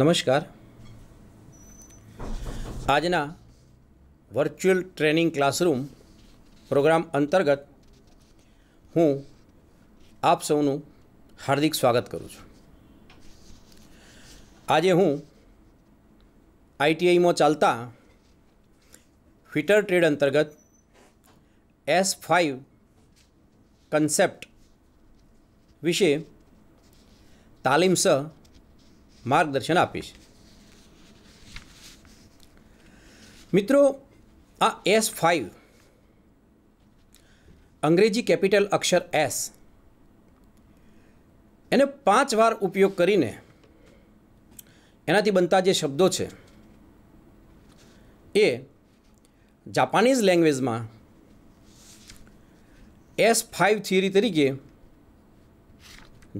નમસ્કાર આજના virtual training classroom programme અંતર્ગત હું આપ સૌનું હાર્દિક સ્વાગત કરું છું આજે હું આઈટીઆઈમાં ચાલતા ફિટર ટ્રેડ અંતર્ગત એસ ફાઇવ કન્સેપ્ટ વિશે તાલીમ સહ માર્ગદર્શન આપીશ મિત્રો આ એસ ફાઇવ અંગ્રેજી કેપિટલ અક્ષર એસ એને પાંચ વાર ઉપયોગ કરીને એનાથી બનતા જે શબ્દો છે એ જાપાનીઝ લેંગ્વેજમાં એસ ફાઇવ થિયરી તરીકે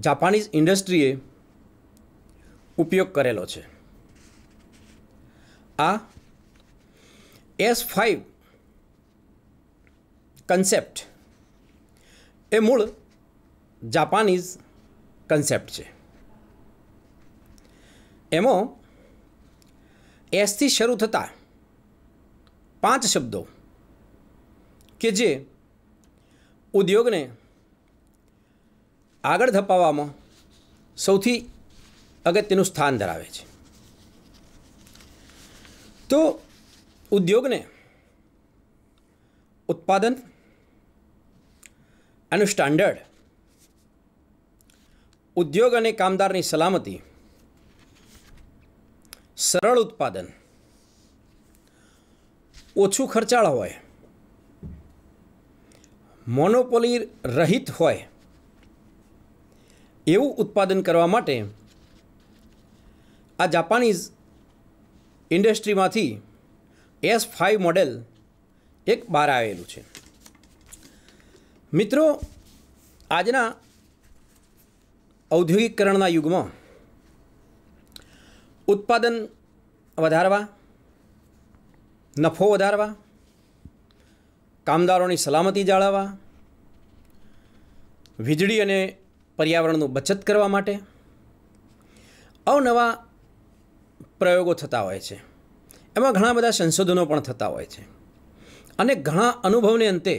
જાપાનીઝ ઇન્ડસ્ટ્રીએ ઉપયોગ કરેલો છે આ એસ ફાઇવ કન્સેપ્ટ એ મૂળ જાપાનીઝ કન્સેપ્ટ છે એમાં એસથી શરૂ થતા પાંચ શબ્દો કે જે ઉદ્યોગને આગળ ધપાવવામાં સૌથી અગત્યનું સ્થાન ધરાવે છે તો ઉદ્યોગને ઉત્પાદન એનું સ્ટાન્ડર્ડ ઉદ્યોગ અને કામદારની સલામતી સરળ ઉત્પાદન ઓછું ખર્ચાળ હોય મોનોપોલી રહિત હોય એવું ઉત્પાદન કરવા માટે આ જાપાનીઝ ઇન્ડસ્ટ્રીમાંથી એસ ફાઇવ મોડેલ એક બહાર આવેલું છે મિત્રો આજના ઔદ્યોગિકરણના યુગમાં ઉત્પાદન વધારવા નફો વધારવા કામદારોની સલામતી જાળવવા વીજળી અને પર્યાવરણનું બચત કરવા માટે અવનવા પ્રયોગો થતા હોય છે એમાં ઘણા બધા સંશોધનો પણ થતા હોય છે અને ઘણા અનુભવને અંતે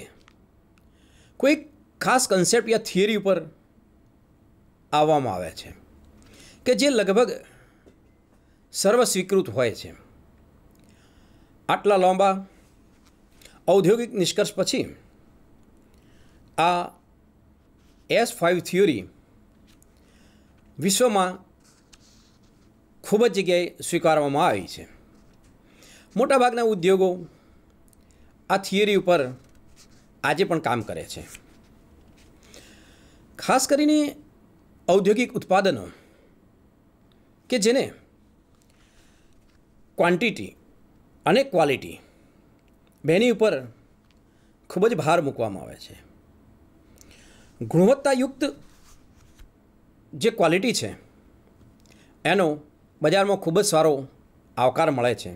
કોઈ ખાસ કન્સેપ્ટ યા થિયરી ઉપર આવવામાં આવે છે કે જે લગભગ સર્વસ્વીકૃત હોય છે આટલા લાંબા ઔદ્યોગિક નિષ્કર્ષ પછી આ એસ ફાઇવ થિયોરી વિશ્વમાં ખૂબ જ જગ્યાએ સ્વીકારવામાં આવી છે મોટાભાગના ઉદ્યોગો આ થિયરી ઉપર આજે પણ કામ કરે છે ખાસ કરીને ઔદ્યોગિક ઉત્પાદનો કે જેને ક્વોન્ટિટી અને ક્વોલિટી બેની ઉપર ખૂબ જ ભાર મૂકવામાં આવે છે ગુણવત્તાયુક્ત જે ક્વોલિટી છે એનો બજારમાં ખૂબ જ સારો આવકાર મળે છે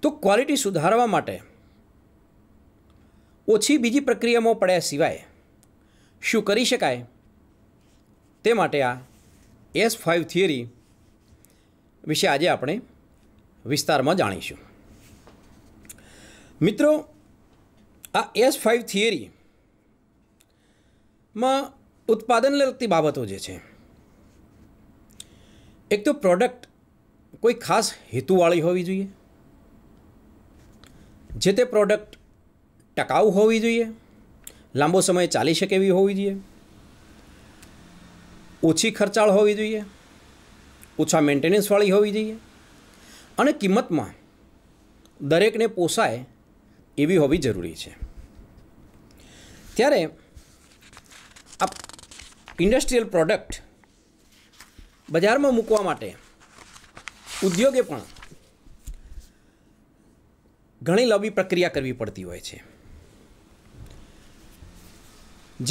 તો ક્વોલિટી સુધારવા માટે ઓછી બીજી પ્રક્રિયામાં પડ્યા સિવાય શું કરી શકાય તે માટે આ એસ ફાઇવ થિયરી વિશે આજે આપણે વિસ્તારમાં જાણીશું મિત્રો આ એસ ફાઇવ થિયરીમાં ઉત્પાદનને લગતી બાબતો જે છે એક તો પ્રોડક્ટ કોઈ ખાસ હેતુવાળી હોવી જોઈએ જે તે પ્રોડક્ટ ટકાઉ હોવી જોઈએ લાંબો સમય ચાલી શકે એવી હોવી જોઈએ ઓછી ખર્ચાળ હોવી જોઈએ ઓછા મેન્ટેનન્સવાળી હોવી જોઈએ અને કિંમતમાં દરેકને પોસાય એવી હોવી જરૂરી છે ત્યારે આ ઇન્ડસ્ટ્રીયલ પ્રોડક્ટ બજારમાં મૂકવા માટે ઉદ્યોગે પણ ઘણી લાંબી પ્રક્રિયા કરવી પડતી હોય છે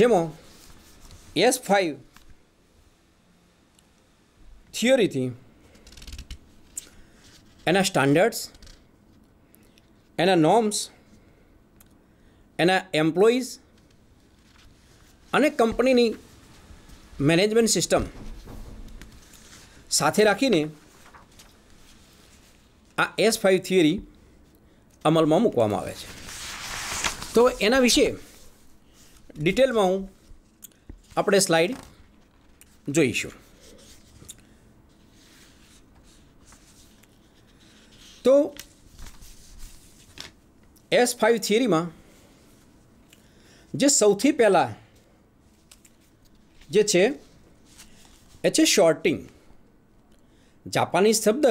જેમાં એસ ફાઇવ થિયરીથી એના સ્ટાન્ડર્ડ્સ એના નોર્મ્સ એના એમ્પ્લોઈઝ અને કંપનીની મેનેજમેન્ટ સિસ્ટમ સાથે રાખીને આ એસ ફાઇવ થિયરી અમલમાં મૂકવામાં આવે છે તો એના વિશે ડિટેલમાં હું આપણે સ્લાઇડ જોઈશું તો એસ ફાઇવ થિયરીમાં જે સૌથી પહેલાં જે છે એ છે શોર્ટિંગ જાપાનીઝ શબ્દ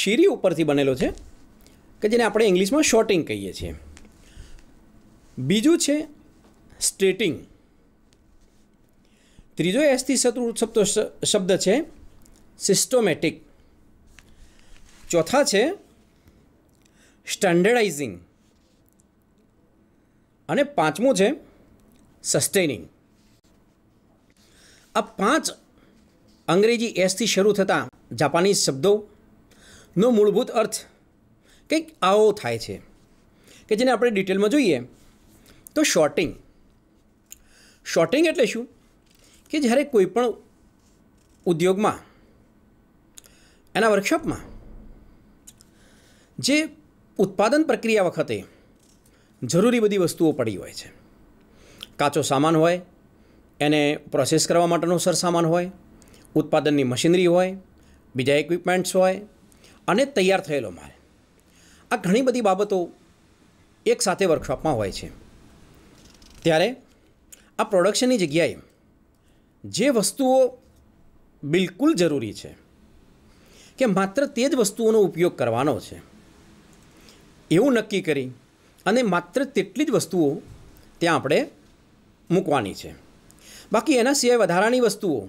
શીરી ઉપરથી બનેલો છે કે જેને આપણે ઇંગ્લિશમાં શોર્ટિંગ કહીએ છીએ બીજું છે સ્ટેટિંગ ત્રીજો એસથી શત્રુ શબ્દ શબ્દ છે સિસ્ટોમેટિક ચોથા છે સ્ટાન્ડર્ડાઇઝિંગ અને પાંચમું છે સસ્ટેનિંગ આ પાંચ અંગ્રેજી એસથી શરૂ થતા જાપાનીઝ શબ્દોનો મૂળભૂત અર્થ કંઈક આવો થાય છે કે જેને આપણે ડિટેલમાં જોઈએ તો શોર્ટિંગ શોર્ટિંગ એટલે શું કે જ્યારે કોઈપણ ઉદ્યોગમાં એના વર્કશોપમાં જે ઉત્પાદન પ્રક્રિયા વખતે જરૂરી બધી વસ્તુઓ પડી હોય છે કાચો સામાન હોય એને પ્રોસેસ કરવા માટેનો સર સામાન હોય ઉત્પાદનની મશીનરી હોય બીજા ઇક્વિપમેન્ટ્સ હોય અને તૈયાર થયેલો માલ આ ઘણી બધી બાબતો એક સાથે વર્કશોપમાં હોય છે ત્યારે આ પ્રોડક્શનની જગ્યાએ જે વસ્તુઓ બિલકુલ જરૂરી છે કે માત્ર તે જ વસ્તુઓનો ઉપયોગ કરવાનો છે એવું નક્કી કરી અને માત્ર તેટલી જ વસ્તુઓ ત્યાં આપણે મૂકવાની છે બાકી એના સિવાય વધારાની વસ્તુઓ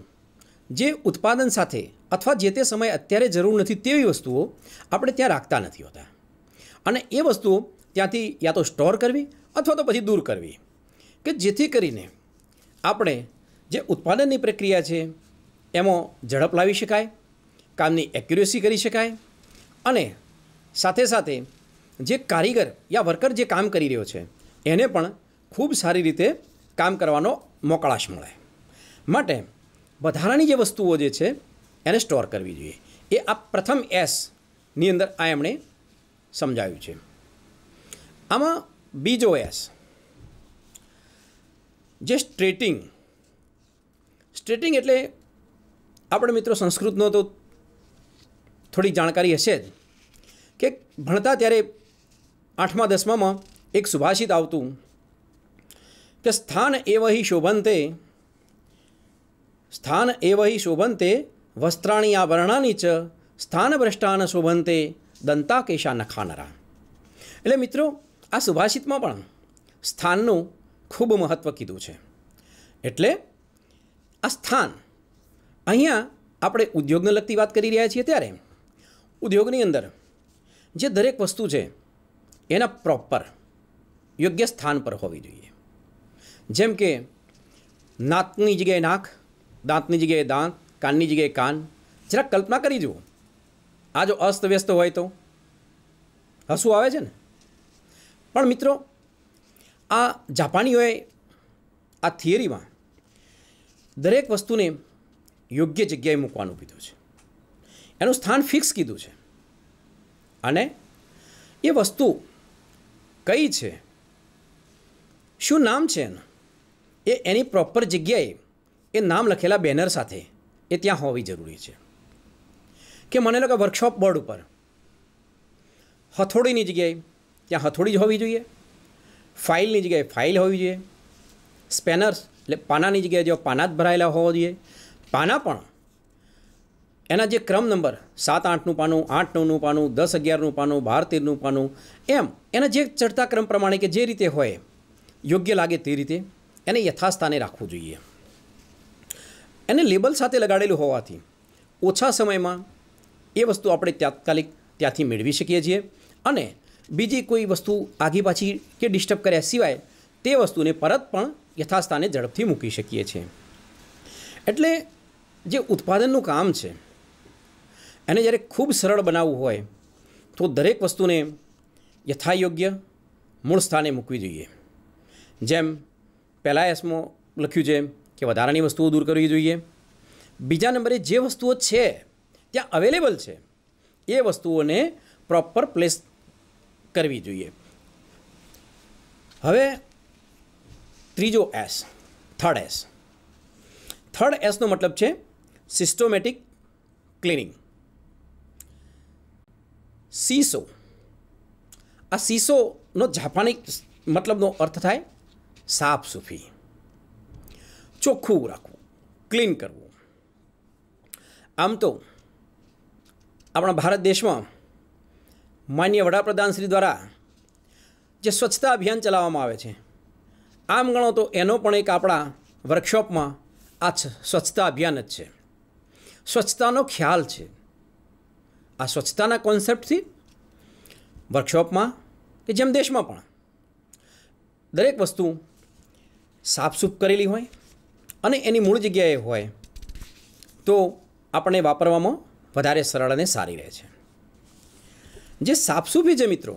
જે ઉત્પાદન સાથે અથવા જે તે સમયે અત્યારે જરૂર નથી તેવી વસ્તુઓ આપણે ત્યાં રાખતા નથી હોતા અને એ વસ્તુઓ ત્યાંથી યા તો સ્ટોર કરવી અથવા તો પછી દૂર કરવી કે જેથી કરીને આપણે જે ઉત્પાદનની પ્રક્રિયા છે એમાં ઝડપ લાવી શકાય કામની એક્યુરેસી કરી શકાય અને સાથે સાથે જે કારીગર યા વર્કર જે કામ કરી રહ્યો છે એને પણ ખૂબ સારી રીતે કામ કરવાનો મોકળાશ મળે માટે વધારાની જે વસ્તુઓ જે છે એને સ્ટોર કરવી જોઈએ એ આ પ્રથમ એસની અંદર આ એમણે સમજાવ્યું છે આમાં બીજો એસ જે સ્ટ્રેટિંગ સ્ટ્રેટિંગ એટલે આપણે મિત્રો સંસ્કૃતનો તો થોડી જાણકારી હશે જ કે ભણતા ત્યારે આઠમા દસમામાં એક સુભાષિત આવતું કે સ્થાન એવહી શોભંતે સ્થાન એવહી શોભંતે વસ્ત્રાણી આ આભરણાની ચ ભ્રષ્ટાન શોભંતે દંતાકેશા નખાનરા એટલે મિત્રો આ સુભાષિતમાં પણ સ્થાનનું ખૂબ મહત્ત્વ કીધું છે એટલે આ સ્થાન અહીંયા આપણે ઉદ્યોગને લગતી વાત કરી રહ્યા છીએ ત્યારે ઉદ્યોગની અંદર જે દરેક વસ્તુ છે એના પ્રોપર યોગ્ય સ્થાન પર હોવી જોઈએ જેમ કે નાકની જગ્યાએ નાક દાંતની જગ્યાએ દાંત કાનની જગ્યાએ કાન જરાક કલ્પના કરી જુઓ આ જો અસ્તવ્યસ્ત હોય તો હસવું આવે છે ને પણ મિત્રો આ જાપાનીઓએ આ થિયરીમાં દરેક વસ્તુને યોગ્ય જગ્યાએ મૂકવાનું કીધું છે એનું સ્થાન ફિક્સ કીધું છે અને એ વસ્તુ કઈ છે શું નામ છે એનું એ એની પ્રોપર જગ્યાએ એ નામ લખેલા બેનર સાથે એ ત્યાં હોવી જરૂરી છે કે મને લો કે વર્કશોપ બોર્ડ ઉપર હથોડીની જગ્યાએ ત્યાં હથોડી જ હોવી જોઈએ ફાઇલની જગ્યાએ ફાઇલ હોવી જોઈએ સ્પેનર્સ એટલે પાનાની જગ્યાએ જેવા પાના જ ભરાયેલા હોવા જોઈએ પાના પણ એના જે ક્રમ નંબર સાત આઠનું પાનું આઠ નવનું પાનું દસ અગિયારનું પાનું બાર તેરનું પાનું એમ એના જે ચડતા ક્રમ પ્રમાણે કે જે રીતે હોય યોગ્ય લાગે તે રીતે એને યથાસ્થાને રાખવું જોઈએ એને લેબલ સાથે લગાડેલું હોવાથી ઓછા સમયમાં એ વસ્તુ આપણે તાત્કાલિક ત્યાંથી મેળવી શકીએ છીએ અને બીજી કોઈ વસ્તુ આગી પાછી કે ડિસ્ટર્બ કર્યા સિવાય તે વસ્તુને પરત પણ યથાસ્થાને ઝડપથી મૂકી શકીએ છીએ એટલે જે ઉત્પાદનનું કામ છે એને જ્યારે ખૂબ સરળ બનાવવું હોય તો દરેક વસ્તુને યથાયોગ્ય મૂળ સ્થાને મૂકવી જોઈએ જેમ પહેલાં એસમો લખ્યું છે કે વધારાની વસ્તુઓ દૂર કરવી જોઈએ બીજા નંબરે જે વસ્તુઓ છે ત્યાં અવેલેબલ છે એ વસ્તુઓને પ્રોપર પ્લેસ કરવી જોઈએ હવે ત્રીજો એસ થર્ડ એસ થર્ડ એસનો મતલબ છે સિસ્ટોમેટિક ક્લિનિંગ સીસો આ સીસોનો જાપાની મતલબનો અર્થ થાય સાફ સૂફી ચોખ્ખું રાખવું ક્લીન કરવું આમ તો આપણા ભારત દેશમાં માન્ય વડાપ્રધાન શ્રી દ્વારા જે સ્વચ્છતા અભિયાન ચલાવવામાં આવે છે આમ ગણો તો એનો પણ એક આપણા વર્કશોપમાં આ સ્વચ્છતા અભિયાન જ છે સ્વચ્છતાનો ખ્યાલ છે આ સ્વચ્છતાના કોન્સેપ્ટથી વર્કશોપમાં કે જેમ દેશમાં પણ દરેક વસ્તુ સાફ સૂફ કરેલી હોય અને એની મૂળ જગ્યાએ હોય તો આપણે વાપરવામાં વધારે સરળ અને સારી રહે છે જે સાફસૂફી છે મિત્રો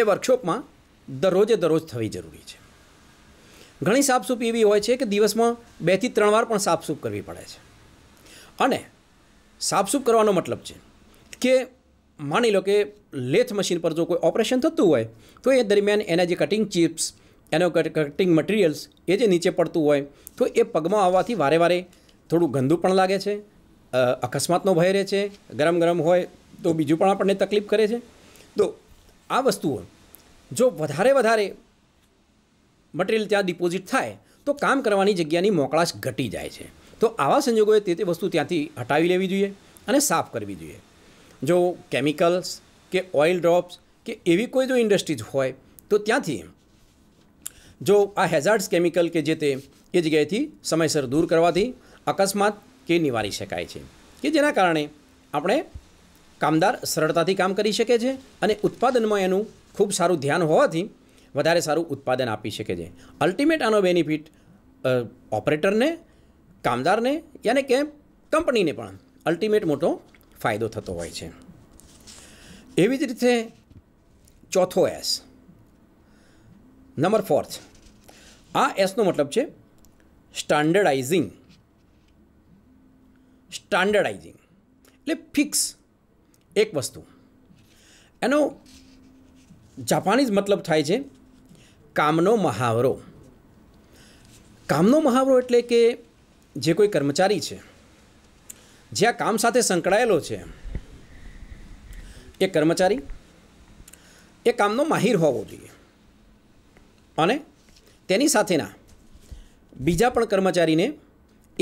એ વર્કશોપમાં દરરોજે દરરોજ થવી જરૂરી છે ઘણી સાફસૂફ એવી હોય છે કે દિવસમાં બેથી ત્રણ વાર પણ સાફસૂફ કરવી પડે છે અને સાફસૂફ કરવાનો મતલબ છે કે માની લો કે લેથ મશીન પર જો કોઈ ઓપરેશન થતું હોય તો એ દરમિયાન એના જે કટિંગ ચિપ્સ એનો કટિંગ મટીરિયલ્સ એ જે નીચે પડતું હોય તો એ પગમાં આવવાથી વારે વારે થોડું ગંદુ પણ લાગે છે અકસ્માતનો ભય રહે છે ગરમ ગરમ હોય તો બીજું પણ આપણને તકલીફ કરે છે તો આ વસ્તુઓ જો વધારે વધારે મટીરિયલ ત્યાં ડિપોઝિટ થાય તો કામ કરવાની જગ્યાની મોકળાશ ઘટી જાય છે તો આવા સંજોગોએ તે તે વસ્તુ ત્યાંથી હટાવી લેવી જોઈએ અને સાફ કરવી જોઈએ જો કેમિકલ્સ કે ઓઇલ ડ્રોપ્સ કે એવી કોઈ જો ઇન્ડસ્ટ્રીઝ હોય તો ત્યાંથી જો આ હેઝાર્ડ્સ કેમિકલ કે જે તે એ જગ્યાએથી સમયસર દૂર કરવાથી અકસ્માત કે નિવારી શકાય છે કે જેના કારણે આપણે કામદાર સરળતાથી કામ કરી શકે છે અને ઉત્પાદનમાં એનું ખૂબ સારું ધ્યાન હોવાથી વધારે સારું ઉત્પાદન આપી શકે છે અલ્ટિમેટ આનો બેનિફિટ ઓપરેટરને કામદારને યાને કે કંપનીને પણ અલ્ટિમેટ મોટો ફાયદો થતો હોય છે એવી જ રીતે ચોથો એસ નંબર ફોર્થ આ એસનો મતલબ છે સ્ટાન્ડર્ડાઇઝિંગ સ્ટાન્ડર્ડાઇઝિંગ એટલે ફિક્સ એક વસ્તુ એનો જાપાનીઝ મતલબ થાય છે કામનો મહાવરો કામનો મહાવરો એટલે કે જે કોઈ કર્મચારી છે જે આ કામ સાથે સંકળાયેલો છે એ કર્મચારી એ કામનો માહિર હોવો જોઈએ અને તેની સાથેના બીજા પણ કર્મચારીને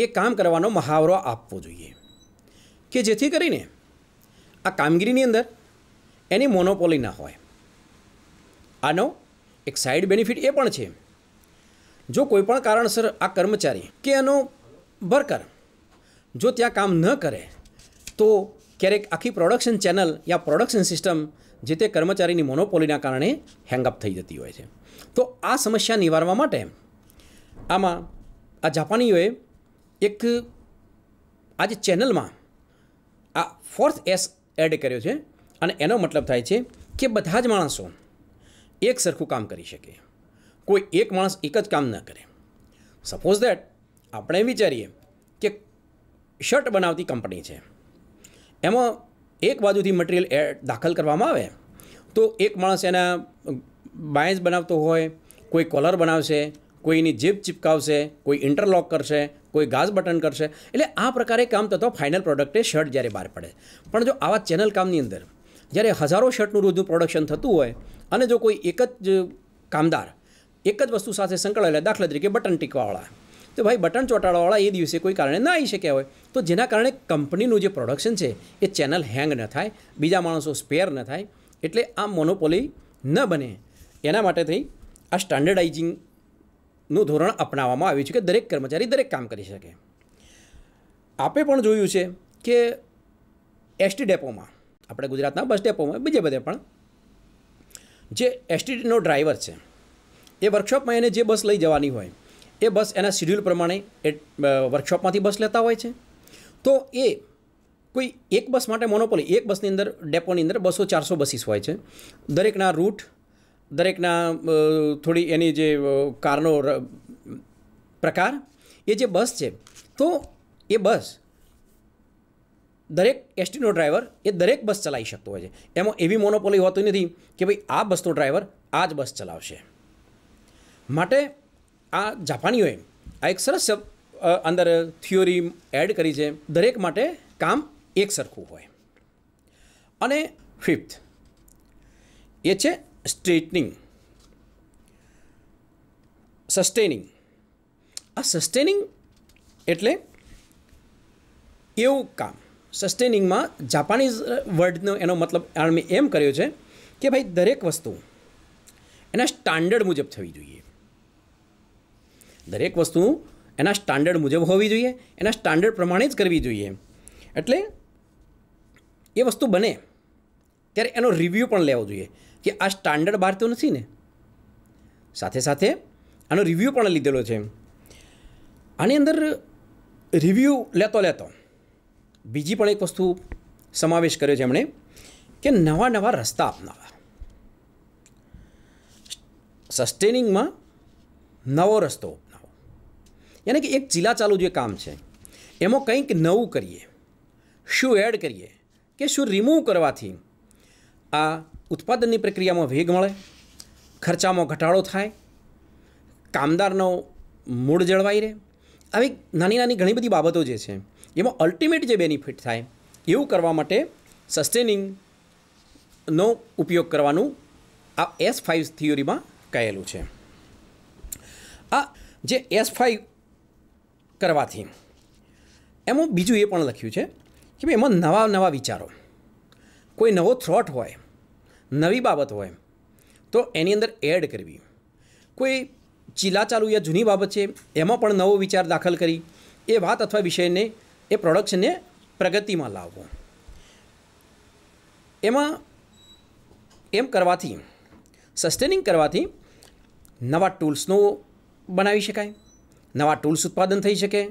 એ કામ કરવાનો મહાવરો આપવો જોઈએ કે જેથી કરીને આ કામગીરીની અંદર એની મોનોપોલી ના હોય આનો એક સાઇડ બેનિફિટ એ પણ છે જો કોઈ પણ કારણસર આ કર્મચારી કે એનો વર્કર જો ત્યાં કામ ન કરે તો ક્યારેક આખી પ્રોડક્શન ચેનલ યા પ્રોડક્શન સિસ્ટમ જે તે કર્મચારીની મોનોપોલીના કારણે હેંગઅપ થઈ જતી હોય છે તો આ સમસ્યા નિવારવા માટે આમાં આ જાપાનીઓએ એક આજે ચેનલમાં આ ફોર્થ એસ એડ કર્યો છે અને એનો મતલબ થાય છે કે બધા જ માણસો એક સરખું કામ કરી શકે કોઈ એક માણસ એક જ કામ ન કરે સપોઝ દેટ આપણે વિચારીએ કે શર્ટ બનાવતી કંપની છે એમાં એક બાજુથી મટીરિયલ દાખલ કરવામાં આવે તો એક માણસ એના બાયસ બનાવતો હોય કોઈ કોલર બનાવશે કોઈ એની જીપ ચિપકાવશે કોઈ ઇન્ટરલોક કરશે કોઈ ગાઝ બટન કરશે એટલે આ પ્રકારે કામ થતો ફાઇનલ પ્રોડક્ટે શર્ટ જ્યારે બહાર પડે પણ જો આવા ચેનલ કામની અંદર જ્યારે હજારો શર્ટનું રોજનું પ્રોડક્શન થતું હોય અને જો કોઈ એક જ કામદાર એક જ વસ્તુ સાથે સંકળાયેલા દાખલા તરીકે બટન ટીકવાવાળા તો ભાઈ બટન ચોંટાડવાવાળા એ દિવસે કોઈ કારણે ના આવી શક્યા હોય તો જેના કારણે કંપનીનું જે પ્રોડક્શન છે એ ચેનલ હેંગ ન થાય બીજા માણસો સ્પેર ન થાય એટલે આ મોનોપોલી ન બને એના માટે થઈ આ સ્ટાન્ડર્ડાઇઝિંગનું ધોરણ અપનાવવામાં આવ્યું છે કે દરેક કર્મચારી દરેક કામ કરી શકે આપે પણ જોયું છે કે એસટી ડેપોમાં આપણે ગુજરાતના બસ ડેપોમાં બીજે બધે પણ જે એસટીનો ડ્રાઈવર છે એ વર્કશોપમાં એને જે બસ લઈ જવાની હોય એ બસ એના શિડ્યુલ પ્રમાણે એ વર્કશોપમાંથી બસ લેતા હોય છે તો એ કોઈ એક બસ માટે મોનોપોલી એક બસની અંદર ડેપોની અંદર બસો ચારસો બસીસ હોય છે દરેકના રૂટ દરેકના થોડી એની જે કારનો પ્રકાર એ જે બસ છે તો એ બસ દરેક એસટીનો ડ્રાઈવર એ દરેક બસ ચલાવી શકતો હોય છે એમાં એવી મોનોપોલી હોતી નથી કે ભાઈ આ બસનો ડ્રાઈવર આ જ બસ ચલાવશે માટે આ જાપાનીઓએ આ એક સરસ અંદર થિયોરી એડ કરી છે દરેક માટે કામ એક સરખું હોય અને ફિફ્થ એ છે સ્ટ્રેટનિંગ સસ્ટેનિંગ આ સસ્ટેનિંગ એટલે એવું કામ સસ્ટેનિંગમાં જાપાનીઝ વર્ડનો એનો મતલબ આણે એમ કર્યો છે કે ભાઈ દરેક વસ્તુ એના સ્ટાન્ડર્ડ મુજબ થવી જોઈએ દરેક વસ્તુ એના સ્ટાન્ડર્ડ મુજબ હોવી જોઈએ એના સ્ટાન્ડર્ડ પ્રમાણે જ કરવી જોઈએ એટલે એ વસ્તુ બને ત્યારે એનો રિવ્યૂ પણ લેવો જોઈએ કે આ સ્ટાન્ડર્ડ બહાર તો નથી ને સાથે સાથે આનો રિવ્યૂ પણ લીધેલો છે આની અંદર રિવ્યૂ લેતો લેતો બીજી પણ એક વસ્તુ સમાવેશ કર્યો છે એમણે કે નવા નવા રસ્તા અપનાવવા સસ્ટેનિંગમાં નવો રસ્તો અપનાવો યાની કે એક ચીલા ચાલુ જે કામ છે એમાં કંઈક નવું કરીએ શું એડ કરીએ કે શું રિમૂવ કરવાથી આ ઉત્પાદનની પ્રક્રિયામાં વેગ મળે ખર્ચામાં ઘટાડો થાય કામદારનો મૂળ જળવાઈ રહે આવી નાની નાની ઘણી બધી બાબતો જે છે એમાં અલ્ટિમેટ જે બેનિફિટ થાય એવું કરવા માટે સસ્ટેનિંગનો ઉપયોગ કરવાનું આ એસ ફાઇવ થિયોરીમાં કહેલું છે આ જે એસ ફાઇવ કરવાથી એમાં બીજું એ પણ લખ્યું છે કે ભાઈ એમાં નવા નવા વિચારો કોઈ નવો થોટ હોય નવી બાબત હોય તો એની અંદર એડ કરવી કોઈ ચીલા ચાલુ યા જૂની બાબત છે એમાં પણ નવો વિચાર દાખલ કરી એ વાત અથવા વિષયને એ પ્રોડક્શનને પ્રગતિમાં લાવવો એમાં એમ કરવાથી સસ્ટેનિંગ કરવાથી નવા ટૂલ્સનો બનાવી શકાય નવા ટૂલ્સ ઉત્પાદન થઈ શકે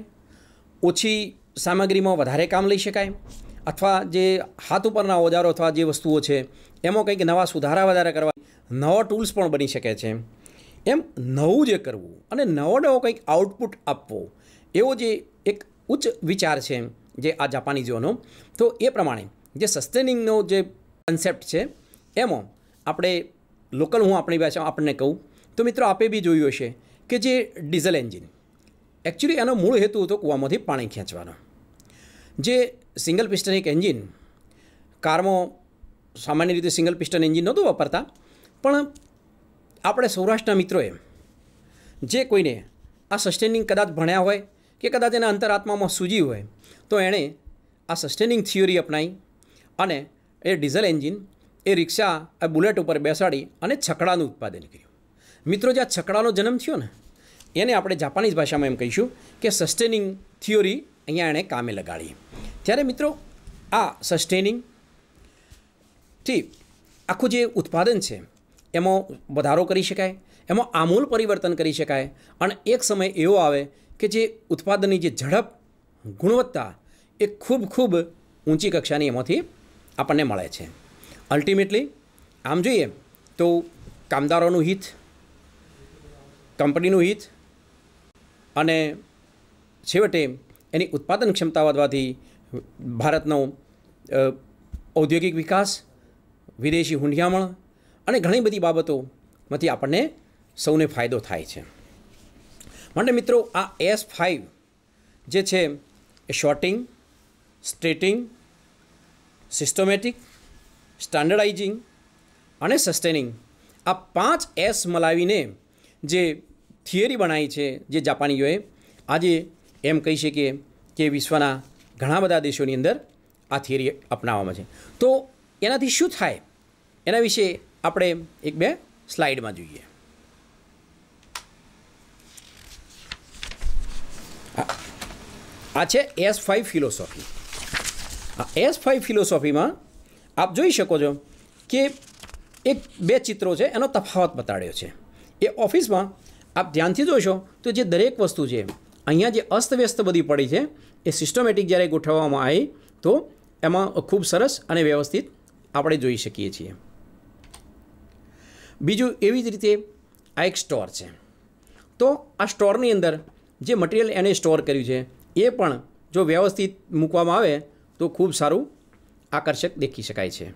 ઓછી સામગ્રીમાં વધારે કામ લઈ શકાય અથવા જે હાથ ઉપરના ઓજારો અથવા જે વસ્તુઓ છે એમાં કંઈક નવા સુધારા વધારા કરવા નવા ટૂલ્સ પણ બની શકે છે એમ નવું જે કરવું અને નવો નવો કંઈક આઉટપુટ આપવો એવો જે એક ઉચ્ચ વિચાર છે જે આ જાપાનીઝોનો તો એ પ્રમાણે જે સસ્ટેનિંગનો જે કન્સેપ્ટ છે એમાં આપણે લોકલ હું આપણી ભાષા આપણને કહું તો મિત્રો આપે બી જોયું હશે કે જે ડીઝલ એન્જિન એકચ્યુઅલી એનો મૂળ હેતુ હતો કૂવામાંથી પાણી ખેંચવાનો જે સિંગલ પિસ્ટન એક એન્જિન કારમાં સામાન્ય રીતે સિંગલ પિસ્ટન એન્જિન નહોતું વાપરતા પણ આપણે સૌરાષ્ટ્રના મિત્રોએ જે કોઈને આ સસ્ટેનિંગ કદાચ ભણ્યા હોય કે કદાચ એના અંતરાત્મામાં સૂજી હોય તો એણે આ સસ્ટેનિંગ થિયોરી અપનાવી અને એ ડીઝલ એન્જિન એ રિક્ષા એ બુલેટ ઉપર બેસાડી અને છકડાનું ઉત્પાદન કર્યું મિત્રો જે આ છકડાનો જન્મ થયો ને એને આપણે જાપાનીઝ ભાષામાં એમ કહીશું કે સસ્ટેનિંગ થિયોરી અહીંયા એણે કામે લગાડી ત્યારે મિત્રો આ સસ્ટેનિંગ થી આખું જે ઉત્પાદન છે એમાં વધારો કરી શકાય એમાં આમૂલ પરિવર્તન કરી શકાય અને એક સમય એવો આવે કે જે ઉત્પાદનની જે ઝડપ ગુણવત્તા એ ખૂબ ખૂબ ઊંચી કક્ષાની એમાંથી આપણને મળે છે અલ્ટિમેટલી આમ જોઈએ તો કામદારોનું હિત કંપનીનું હિત અને છેવટે એની ઉત્પાદન ક્ષમતા વધવાથી ભારતનો ઔદ્યોગિક વિકાસ વિદેશી હુંડિયામણ અને ઘણી બધી બાબતોમાંથી આપણને સૌને ફાયદો થાય છે માટે મિત્રો આ એસ ફાઇવ જે છે એ શોર્ટિંગ સ્ટ્રેટિંગ સિસ્ટમેટિક સ્ટાન્ડર્ડાઇઝિંગ અને સસ્ટેનિંગ આ પાંચ એસ મલાવીને જે થિયરી બનાવી છે જે જાપાનીઓએ આજે એમ કહી શકીએ કે વિશ્વના ઘણા બધા દેશોની અંદર આ થિયરી અપનાવવામાં છે તો એનાથી શું થાય એના વિશે આપણે એક બે સ્લાઇડમાં જોઈએ આ છે S five philosophy S five ફિલોસોફીમાં આપ જોઈ શકો છો કે એક બે ચિત્રો છે એનો તફાવત બતાડ્યો છે એ ઓફિસમાં આપ ધ્યાનથી જોશો તો જે દરેક વસ્તુ છે અહીંયા જે અસ્તવ્યસ્ત બધી પડી છે એ સિસ્ટમેટિક જ્યારે ગોઠવવામાં આવે તો એમાં ખૂબ સરસ અને વ્યવસ્થિત આપણે જોઈ શકીએ છીએ બીજું એવી જ રીતે આ એક સ્ટોર છે તો આ સ્ટોરની અંદર જે મટિરિયલ એને સ્ટોર કર્યું છે એ પણ જો વ્યવસ્થિત મૂકવામાં આવે તો ખૂબ સારું આકર્ષક દેખી શકાય છે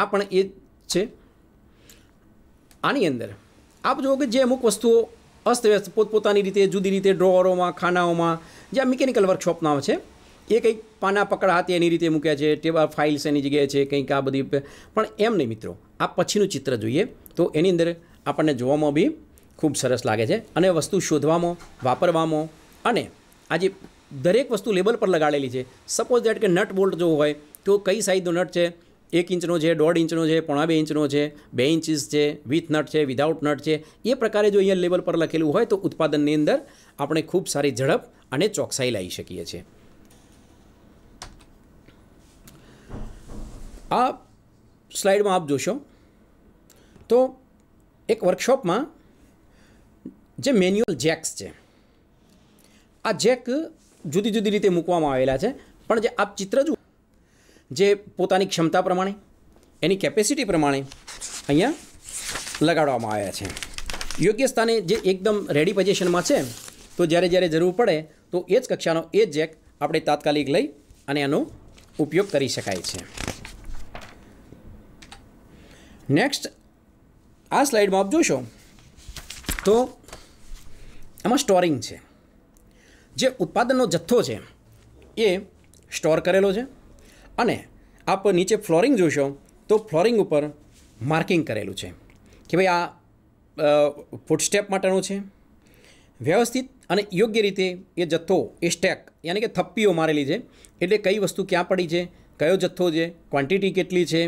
આ પણ એ છે આની અંદર આપ જુઓ કે જે અમુક વસ્તુઓ અસ્તવ્યસ્ત પોતપોતાની રીતે જુદી રીતે ડ્રોવરોમાં ખાનાઓમાં જ્યાં મિકેનિકલ વર્કશોપ નામ છે એ કંઈક પાના પકડા હતી એની રીતે મૂક્યા છે ટેબલ ફાઇલ્સ એની જગ્યાએ છે કંઈક આ બધી પણ એમ નહીં મિત્રો આ પછીનું ચિત્ર જોઈએ તો એની અંદર આપણને જોવામાં બી ખૂબ સરસ લાગે છે અને વસ્તુ શોધવામાં વાપરવામાં અને આજે દરેક વસ્તુ લેબલ પર લગાડેલી છે સપોઝ દેટ કે નટ બોલ્ટ જો હોય તો કઈ સાઇઝનો નટ છે એક ઇંચનો છે દોઢ ઇંચનો છે પોણા બે ઇંચનો છે બે ઇંચીસ છે વિથ નટ છે વિધાઉટ નટ છે એ પ્રકારે જો અહીંયા લેવલ પર લખેલું હોય તો ઉત્પાદનની અંદર આપણે ખૂબ સારી ઝડપ અને ચોકસાઈ લાવી શકીએ છીએ આ સ્લાઇડમાં આપ જોશો તો એક વર્કશોપમાં જે મેન્યુઅલ જેક્સ છે આ જેક જુદી જુદી રીતે મૂકવામાં આવેલા છે પણ જે આપ ચિત્ર જુઓ જે પોતાની ક્ષમતા પ્રમાણે એની કેપેસિટી પ્રમાણે અહીંયા લગાડવામાં આવ્યા છે યોગ્ય સ્થાને જે એકદમ રેડી પોઝિશનમાં છે તો જ્યારે જ્યારે જરૂર પડે તો એ જ કક્ષાનો એ જ જેક આપણે તાત્કાલિક લઈ અને એનો ઉપયોગ કરી શકાય છે નેક્સ્ટ આ સ્લાઇડમાં આપ જોશો તો એમાં સ્ટોરિંગ છે જે ઉત્પાદનનો જથ્થો છે એ સ્ટોર કરેલો છે અને આપ નીચે ફ્લોરિંગ જોશો તો ફ્લોરિંગ ઉપર માર્કિંગ કરેલું છે કે ભાઈ આ ફૂટસ્ટેપ માટેનું છે વ્યવસ્થિત અને યોગ્ય રીતે એ જથ્થો એ સ્ટેક યાની કે થપ્પીઓ મારેલી છે એટલે કઈ વસ્તુ ક્યાં પડી છે કયો જથ્થો છે ક્વોન્ટિટી કેટલી છે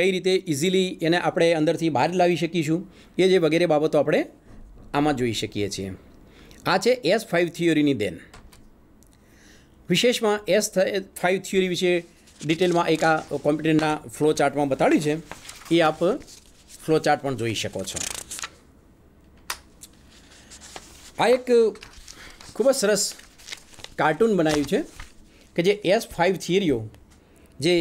કઈ રીતે ઇઝીલી એને આપણે અંદરથી બહાર લાવી શકીશું એ જે વગેરે બાબતો આપણે આમાં જોઈ શકીએ છીએ આ છે એસ ફાઇવ થિયોરીની દેન વિશેષમાં એસ ફાઇવ થિયોરી વિશે ડિટેલમાં એક આ કોમ્પ્યુટરના ફ્લો ચાર્ટમાં બતાડ્યું છે એ આપ ફ્લો ચાર્ટ પણ જોઈ શકો છો આ એક ખૂબ જ સરસ કાર્ટૂન બનાવ્યું છે કે જે એસ ફાઇવ થિયરીઓ જે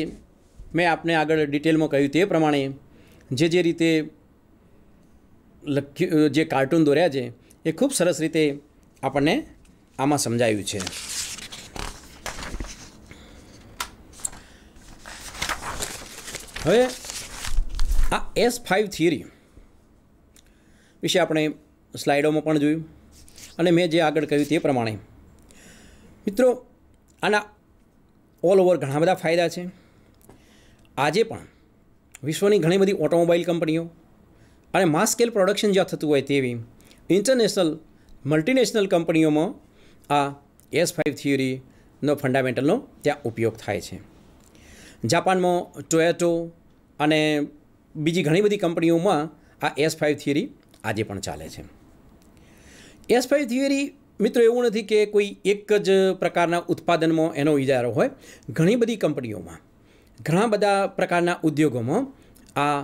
મેં આપને આગળ ડિટેલમાં કહ્યું તે પ્રમાણે જે જે રીતે લખ્યું જે કાર્ટૂન દોર્યા છે એ ખૂબ સરસ રીતે આપણને આમાં સમજાયું છે હવે આ એસ ફાઇવ થિયરી વિશે આપણે સ્લાઇડોમાં પણ જોયું અને મેં જે આગળ કહ્યું તે પ્રમાણે મિત્રો આના ઓલ ઓવર ઘણા બધા ફાયદા છે આજે પણ વિશ્વની ઘણી બધી ઓટોમોબાઈલ કંપનીઓ અને માસ સ્કેલ પ્રોડક્શન જ્યાં થતું હોય તેવી ઇન્ટરનેશનલ મલ્ટીનેશનલ કંપનીઓમાં આ એસ ફાઇવ થિયરીનો ફંડામેન્ટલનો ત્યાં ઉપયોગ થાય છે જાપાનમાં ટોયોટો અને બીજી ઘણી બધી કંપનીઓમાં આ એસ ફાઇવ થિયરી આજે પણ ચાલે છે એસ ફાઇવ થિયરી મિત્રો એવું નથી કે કોઈ એક જ પ્રકારના ઉત્પાદનમાં એનો ઇજારો હોય ઘણી બધી કંપનીઓમાં ઘણા બધા પ્રકારના ઉદ્યોગોમાં આ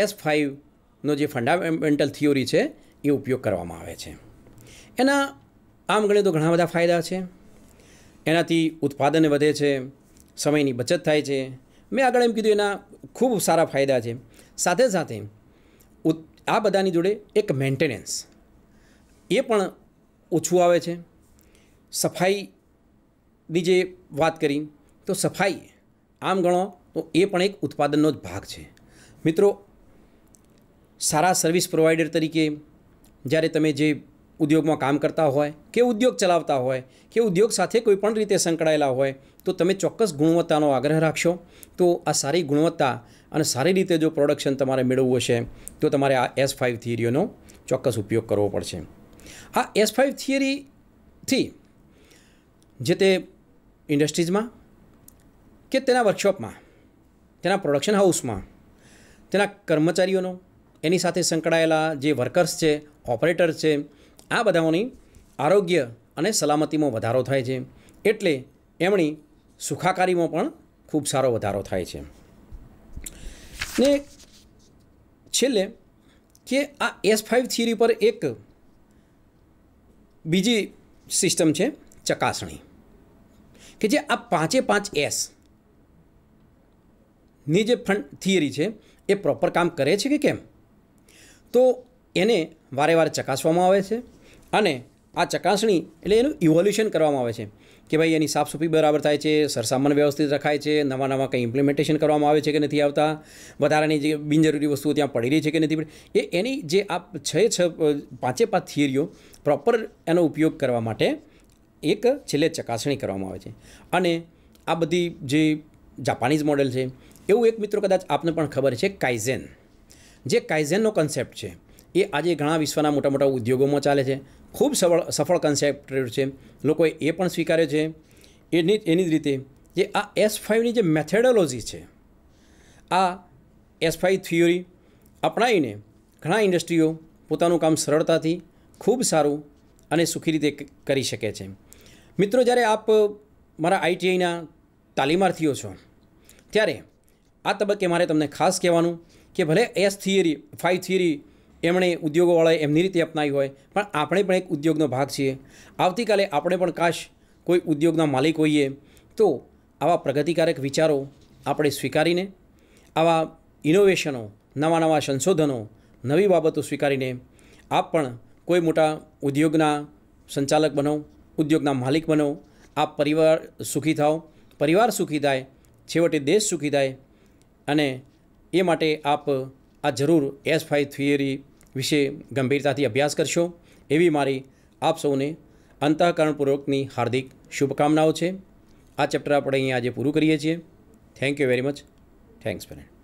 એસ ફાઇવનો જે ફંડામેન્ટલ થિયોરી છે એ ઉપયોગ કરવામાં આવે છે એના આમ ગણે તો ઘણા બધા ફાયદા છે એનાથી ઉત્પાદન વધે છે સમયની બચત થાય છે મેં આગળ એમ કીધું એના ખૂબ સારા ફાયદા છે સાથે સાથે આ બધાની જોડે એક મેન્ટેનન્સ એ પણ ઓછું આવે છે સફાઈની જે વાત કરી તો સફાઈ આમ ગણો તો એ પણ એક ઉત્પાદનનો જ ભાગ છે મિત્રો સારા સર્વિસ પ્રોવાઈડર તરીકે જ્યારે તમે જે ઉદ્યોગમાં કામ કરતા હોય કે ઉદ્યોગ ચલાવતા હોય કે ઉદ્યોગ સાથે કોઈ પણ રીતે સંકળાયેલા હોય તો તમે ચોક્કસ ગુણવત્તાનો આગ્રહ રાખશો તો આ સારી ગુણવત્તા અને સારી રીતે જો પ્રોડક્શન તમારે મેળવવું હશે તો તમારે આ એસ ફાઇવ થિયરીઓનો ચોક્કસ ઉપયોગ કરવો પડશે આ એસ ફાઇવ થિયરીથી જે તે ઇન્ડસ્ટ્રીઝમાં કે તેના વર્કશોપમાં તેના પ્રોડક્શન હાઉસમાં તેના કર્મચારીઓનો એની સાથે સંકળાયેલા જે વર્કર્સ છે ઓપરેટર છે આ બધાઓની આરોગ્ય અને સલામતીમાં વધારો થાય છે એટલે એમની સુખાકારીમાં પણ ખૂબ સારો વધારો થાય છે ને છેલ્લે કે આ એસ ફાઇવ થિયરી પર એક બીજી સિસ્ટમ છે ચકાસણી કે જે આ પાંચે પાંચ એસ ની જે ફંડ થિયરી છે એ પ્રોપર કામ કરે છે કે કેમ તો એને વારે વારે ચકાસવામાં આવે છે અને આ ચકાસણી એટલે એનું ઇવોલ્યુશન કરવામાં આવે છે કે ભાઈ એની સાફસૂફી બરાબર થાય છે સરસામાન વ્યવસ્થિત રખાય છે નવા નવા કંઈ ઇમ્પ્લિમેન્ટેશન કરવામાં આવે છે કે નથી આવતા વધારાની જે બિનજરૂરી વસ્તુઓ ત્યાં પડી રહી છે કે નથી પડી એ એની જે આ છ છ પાંચે પાંચ થિયરીઓ પ્રોપર એનો ઉપયોગ કરવા માટે એક છેલ્લે ચકાસણી કરવામાં આવે છે અને આ બધી જે જાપાનીઝ મોડેલ છે એવું એક મિત્રો કદાચ આપને પણ ખબર છે કાઇઝેન જે કાઇઝેનનો કન્સેપ્ટ છે એ આજે ઘણા વિશ્વના મોટા મોટા ઉદ્યોગોમાં ચાલે છે ખૂબ સફળ સફળ કન્સેપ્ટ છે લોકોએ એ પણ સ્વીકાર્યો છે એની એની જ રીતે જે આ એસ ફાઇવની જે મેથેડોલોજી છે આ એસ ફાઇવ થિયોરી અપનાવીને ઘણા ઇન્ડસ્ટ્રીઓ પોતાનું કામ સરળતાથી ખૂબ સારું અને સુખી રીતે કરી શકે છે મિત્રો જ્યારે આપ મારા આઈટીઆઈના તાલીમાર્થીઓ છો ત્યારે આ તબક્કે મારે તમને ખાસ કહેવાનું કે ભલે એસ થિયરી ફાઇવ થિયરી એમણે ઉદ્યોગોવાળાએ એમની રીતે અપનાવી હોય પણ આપણે પણ એક ઉદ્યોગનો ભાગ છીએ આવતીકાલે આપણે પણ કાશ કોઈ ઉદ્યોગના માલિક હોઈએ તો આવા પ્રગતિકારક વિચારો આપણે સ્વીકારીને આવા ઇનોવેશનો નવા નવા સંશોધનો નવી બાબતો સ્વીકારીને આપ પણ કોઈ મોટા ઉદ્યોગના સંચાલક બનો ઉદ્યોગના માલિક બનો આપ પરિવાર સુખી થાઓ પરિવાર સુખી થાય છેવટે દેશ સુખી થાય અને એ માટે આપ આ જરૂર એસ ફાઈવ થિયરી વિશે ગંભીરતાથી અભ્યાસ કરશો એવી મારી આપ સૌને અંતઃકરણપૂર્વકની હાર્દિક શુભકામનાઓ છે આ ચેપ્ટર આપણે અહીંયા આજે પૂરું કરીએ છીએ thank you very much thanks friend